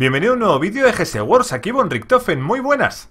Bienvenido a un nuevo vídeo de GS Wars, aquí Von Richtofen, muy buenas.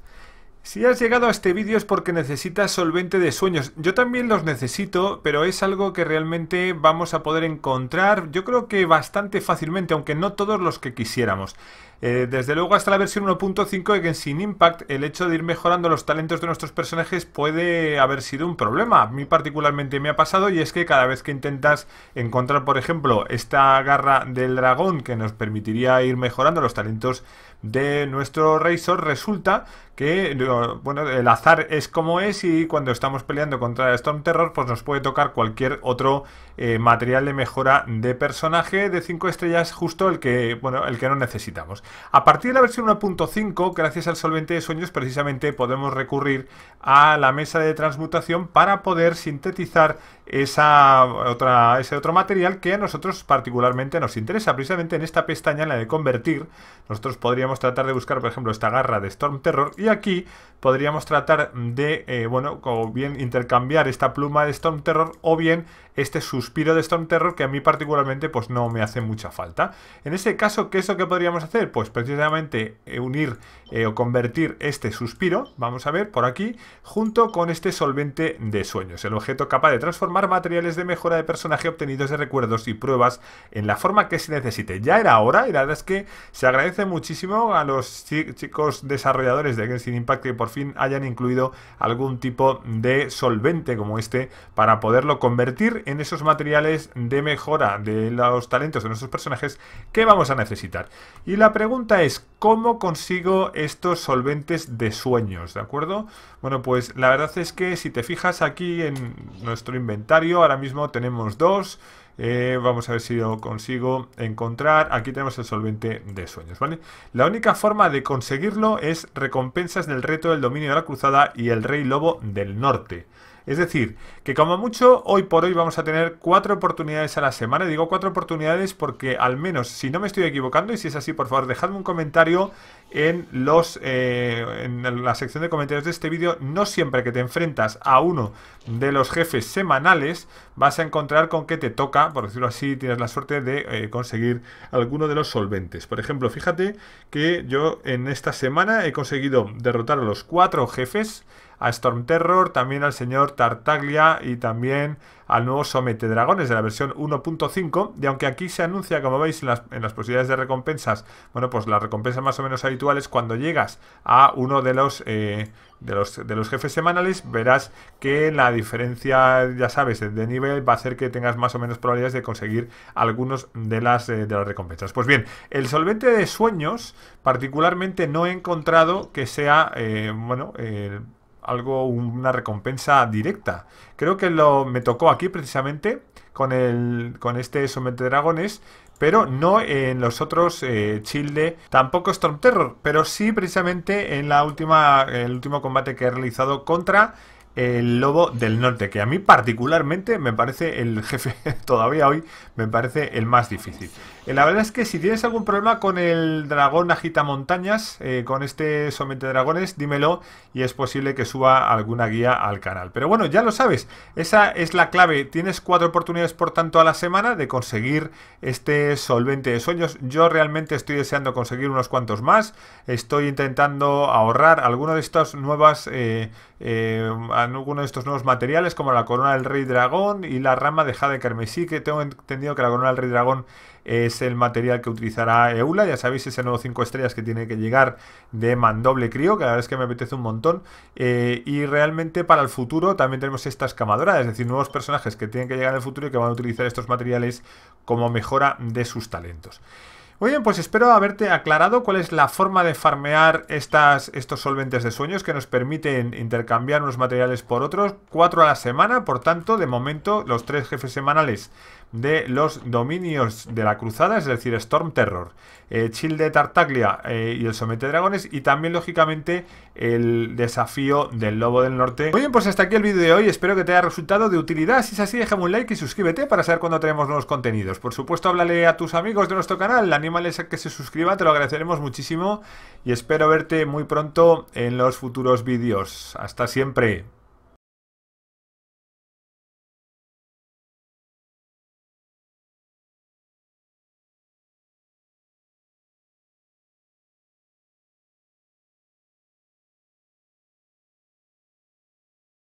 Si has llegado a este vídeo es porque necesitas solvente de sueños. Yo también los necesito, pero es algo que realmente vamos a poder encontrar, yo creo que bastante fácilmente, aunque no todos los que quisiéramos. Eh, desde luego hasta la versión 1.5 de Genshin Impact, el hecho de ir mejorando los talentos de nuestros personajes puede haber sido un problema. A mí particularmente me ha pasado y es que cada vez que intentas encontrar, por ejemplo, esta garra del dragón que nos permitiría ir mejorando los talentos de nuestro Razor, resulta que bueno, el azar es como es y cuando estamos peleando contra Storm Terror pues nos puede tocar cualquier otro eh, material de mejora de personaje de 5 estrellas justo el que, bueno, el que no necesitamos. A partir de la versión 1.5, gracias al solvente de sueños, precisamente podemos recurrir a la mesa de transmutación para poder sintetizar esa otra, ese otro material que a nosotros particularmente nos interesa. Precisamente en esta pestaña, en la de convertir, nosotros podríamos tratar de buscar, por ejemplo, esta garra de Storm Terror y aquí podríamos tratar de, eh, bueno, o bien intercambiar esta pluma de Storm Terror o bien este suspiro de Storm Terror que a mí particularmente pues no me hace mucha falta. En ese caso, ¿qué es lo que podríamos hacer? pues precisamente eh, unir eh, o convertir este suspiro, vamos a ver por aquí, junto con este solvente de sueños, el objeto capaz de transformar materiales de mejora de personaje obtenidos de recuerdos y pruebas en la forma que se necesite. Ya era hora y la verdad es que se agradece muchísimo a los chicos desarrolladores de Genshin Impact que por fin hayan incluido algún tipo de solvente como este para poderlo convertir en esos materiales de mejora de los talentos de nuestros personajes que vamos a necesitar. Y la pregunta pregunta es, ¿Cómo consigo estos solventes de sueños? ¿De acuerdo? Bueno, pues la verdad es que si te fijas aquí en nuestro inventario, ahora mismo tenemos dos. Eh, vamos a ver si lo consigo encontrar. Aquí tenemos el solvente de sueños, ¿vale? La única forma de conseguirlo es recompensas del reto del dominio de la cruzada y el rey lobo del norte. Es decir, que como mucho, hoy por hoy vamos a tener cuatro oportunidades a la semana. Digo cuatro oportunidades porque al menos, si no me estoy equivocando, y si es así, por favor, dejadme un comentario en, los, eh, en la sección de comentarios de este vídeo, no siempre que te enfrentas a uno de los jefes semanales vas a encontrar con que te toca, por decirlo así, tienes la suerte de eh, conseguir alguno de los solventes. Por ejemplo, fíjate que yo en esta semana he conseguido derrotar a los cuatro jefes a Storm Terror, también al señor Tartaglia y también al nuevo Somete Dragones de la versión 1.5. Y aunque aquí se anuncia, como veis, en las, posibilidades de recompensas, bueno, pues las recompensas más o menos habituales, cuando llegas a uno de los, eh, de los, jefes semanales, verás que la diferencia, ya sabes, de, nivel va a hacer que tengas más o menos probabilidades de conseguir algunos de las, eh, de las recompensas. Pues bien, el solvente de sueños, particularmente, no he encontrado que sea, eh, Bueno, bueno, algo, una recompensa directa. Creo que lo, me tocó aquí precisamente con, el, con este Somete Dragones, pero no en los otros eh, Childe, tampoco Storm Terror, pero sí precisamente en la última, el último combate que he realizado contra el lobo del norte, que a mí particularmente me parece el jefe, todavía hoy me parece el más difícil. Eh, la verdad es que si tienes algún problema con el dragón agita montañas, eh, con este somete dragones, dímelo y es posible que suba alguna guía al canal. Pero bueno, ya lo sabes, esa es la clave. Tienes cuatro oportunidades por tanto a la semana de conseguir este solvente de sueños. Yo realmente estoy deseando conseguir unos cuantos más. Estoy intentando ahorrar alguno de estas nuevas... Eh, alguno de estos nuevos materiales como la corona del rey dragón y la rama de jade carmesí, que tengo entendido que la corona del rey dragón es el material que utilizará Eula, ya sabéis ese nuevo 5 estrellas que tiene que llegar de mandoble crío, que la verdad es que me apetece un montón, eh, y realmente para el futuro también tenemos estas escamadora, es decir, nuevos personajes que tienen que llegar en el futuro y que van a utilizar estos materiales como mejora de sus talentos. Muy bien, pues espero haberte aclarado cuál es la forma de farmear estas, estos solventes de sueños que nos permiten intercambiar unos materiales por otros, cuatro a la semana, por tanto, de momento los tres jefes semanales de los dominios de la cruzada, es decir, Storm Terror, chill eh, de Tartaglia eh, y el Somete Dragones y también, lógicamente, el desafío del Lobo del Norte. Muy bien, pues hasta aquí el vídeo de hoy, espero que te haya resultado de utilidad, si es así déjame un like y suscríbete para saber cuando traemos nuevos contenidos. Por supuesto, háblale a tus amigos de nuestro canal, anímales a que se suscriban, te lo agradeceremos muchísimo y espero verte muy pronto en los futuros vídeos. Hasta siempre.